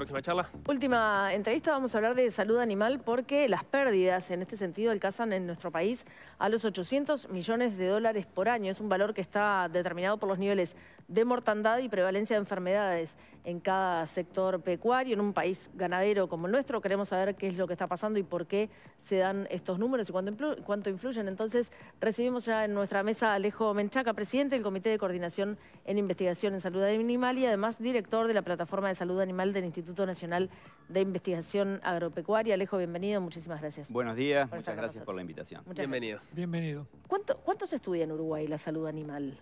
próxima charla. Última entrevista, vamos a hablar de salud animal porque las pérdidas en este sentido alcanzan en nuestro país a los 800 millones de dólares por año. Es un valor que está determinado por los niveles de mortandad y prevalencia de enfermedades en cada sector pecuario. En un país ganadero como el nuestro queremos saber qué es lo que está pasando y por qué se dan estos números y cuánto, influyen. Entonces recibimos ya en nuestra mesa a Alejo Menchaca, presidente del Comité de Coordinación en Investigación en Salud Animal y además director de la Plataforma de Salud Animal del Instituto Instituto Nacional de Investigación Agropecuaria. Alejo, bienvenido, muchísimas gracias. Buenos días, muchas gracias por la invitación. bienvenido. Bienvenido. ¿Cuánto, se estudia en Uruguay la salud animal?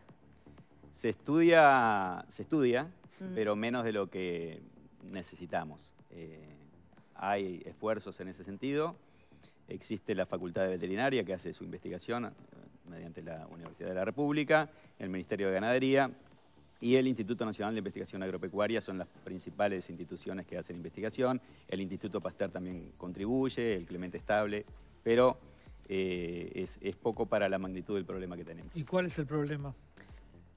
Se estudia, se estudia mm. pero menos de lo que necesitamos. Eh, hay esfuerzos en ese sentido. Existe la Facultad de Veterinaria que hace su investigación eh, mediante la Universidad de la República, el Ministerio de Ganadería, y el Instituto Nacional de Investigación Agropecuaria son las principales instituciones que hacen investigación. El Instituto Pasteur también contribuye, el Clemente Estable, pero eh, es, poco para la magnitud del problema que tenemos. ¿Y cuál es el problema?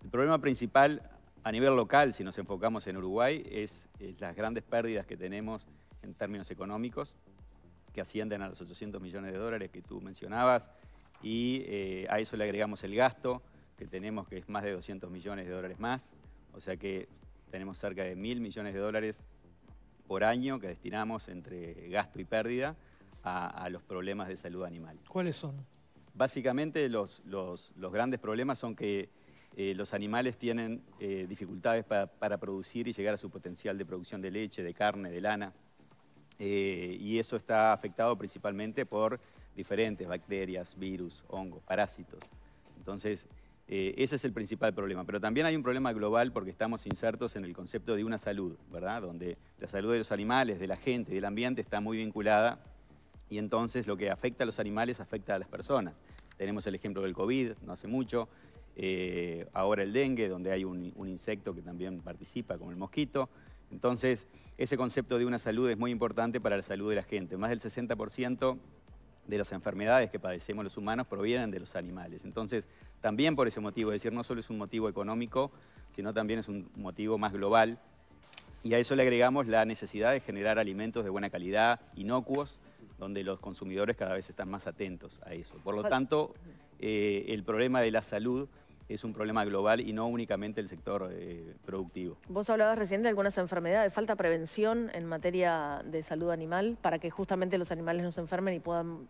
El problema principal a nivel local, si nos enfocamos en Uruguay, es, las grandes pérdidas que tenemos en términos económicos, que ascienden a los 800 millones de dólares que tú mencionabas, y eh, a eso le agregamos el gasto que tenemos, que es más de 200 millones de dólares más. O sea que tenemos cerca de mil millones de dólares por año que destinamos entre gasto y pérdida a, los problemas de salud animal. ¿Cuáles son? Básicamente los, grandes problemas son que eh, los animales tienen eh, dificultades para producir y llegar a su potencial de producción de leche, de carne, de lana. Eh, y eso está afectado principalmente por diferentes bacterias, virus, hongos, parásitos. Entonces, eh, ese es el principal problema. Pero también hay un problema global porque estamos insertos en el concepto de una salud, ¿verdad? Donde la salud de los animales, de la gente, del ambiente está muy vinculada y entonces lo que afecta a los animales afecta a las personas. Tenemos el ejemplo del COVID, no hace mucho, eh, ahora el dengue, donde hay un, un, insecto que también participa, como el mosquito. Entonces, ese concepto de una salud es muy importante para la salud de la gente. Más del 60% de las enfermedades que padecemos los humanos provienen de los animales. Entonces, también por ese motivo, es decir, no solo es un motivo económico, sino también es un motivo más global. Y a eso le agregamos la necesidad de generar alimentos de buena calidad, inocuos, donde los consumidores cada vez están más atentos a eso. Por lo tanto, eh, el problema de la salud es un problema global y no únicamente el sector eh, productivo. Vos hablabas recién de algunas enfermedades, falta prevención en materia de salud animal para que justamente los animales no se enfermen y puedan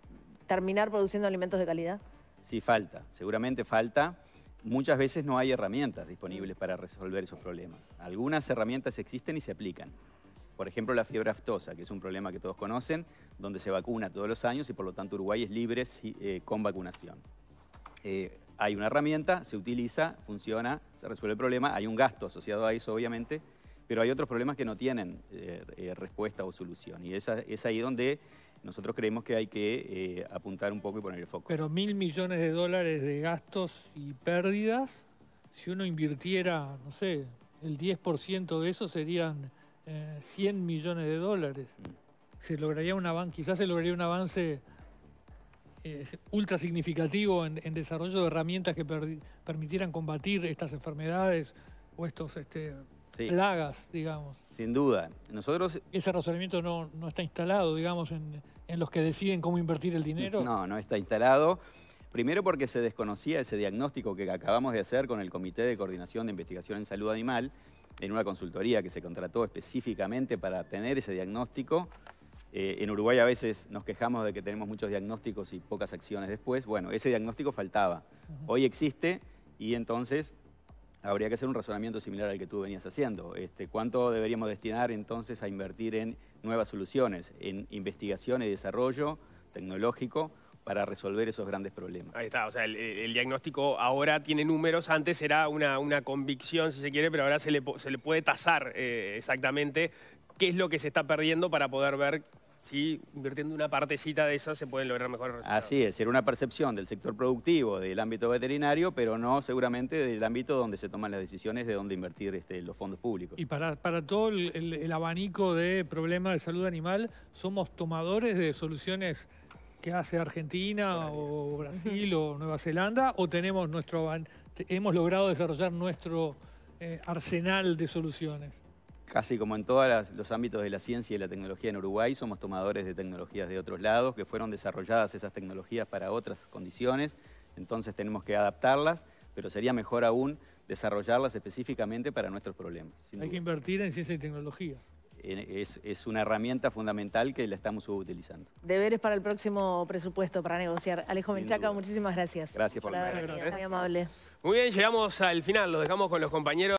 terminar produciendo alimentos de calidad. Sí, falta, seguramente falta. Muchas veces no hay herramientas disponibles para resolver esos problemas. Algunas herramientas existen y se aplican. Por ejemplo, la fiebre aftosa, que es un problema que todos conocen, donde se vacuna todos los años y por lo tanto Uruguay es libre eh, con vacunación. Eh, hay una herramienta, se utiliza, funciona, se resuelve el problema, hay un gasto asociado a eso, obviamente, pero hay otros problemas que no tienen eh, eh, respuesta o solución. Y esa, es ahí donde nosotros creemos que hay que eh, apuntar un poco y poner el foco. Pero mil millones de dólares de gastos y pérdidas, si uno invirtiera, no sé, el 10% de eso serían 100 millones de dólares. Mm. Se lograría un avance, quizás se lograría un avance es ultra significativo en, desarrollo de herramientas que permitieran combatir estas enfermedades o estos este, plagas, digamos. Sin duda. Nosotros... Ese razonamiento no, no está instalado, digamos, en, en, los que deciden cómo invertir el dinero. No, no está instalado. Primero porque se desconocía ese diagnóstico que acabamos de hacer con el Comité de Coordinación de Investigación en Salud Animal, en una consultoría que se contrató específicamente para tener ese diagnóstico eh, en Uruguay a veces nos quejamos de que tenemos muchos diagnósticos y pocas acciones después. Bueno, ese diagnóstico faltaba. Hoy existe y entonces habría que hacer un razonamiento similar al que tú venías haciendo. Este, ¿Cuánto deberíamos destinar entonces a invertir en nuevas soluciones, en investigación y desarrollo tecnológico para resolver esos grandes problemas? Ahí está, o sea, el, diagnóstico ahora tiene números, antes era una, una, convicción si se quiere, pero ahora se le, se le puede tasar eh, exactamente qué es lo que se está perdiendo para poder ver si invirtiendo una partecita de eso se pueden lograr mejores resultados. Así es, era una percepción del sector productivo, del ámbito veterinario, pero no seguramente del ámbito donde se toman las decisiones de dónde invertir este, los fondos públicos. Y para, todo el, abanico de problemas de salud animal, ¿somos tomadores de soluciones que hace Argentina o Brasil o Nueva Zelanda? ¿O tenemos nuestro, hemos logrado desarrollar nuestro eh, arsenal de soluciones? casi como en todos los ámbitos de la ciencia y la tecnología en Uruguay, somos tomadores de tecnologías de otros lados, que fueron desarrolladas esas tecnologías para otras condiciones, entonces tenemos que adaptarlas, pero sería mejor aún desarrollarlas específicamente para nuestros problemas. Hay que invertir en ciencia y tecnología. Es, una herramienta fundamental que la estamos utilizando. Deberes para el próximo presupuesto para negociar. Alejo Menchaca, muchísimas gracias. Gracias por la Muy amable. Muy bien, llegamos al final. lo dejamos con los compañeros.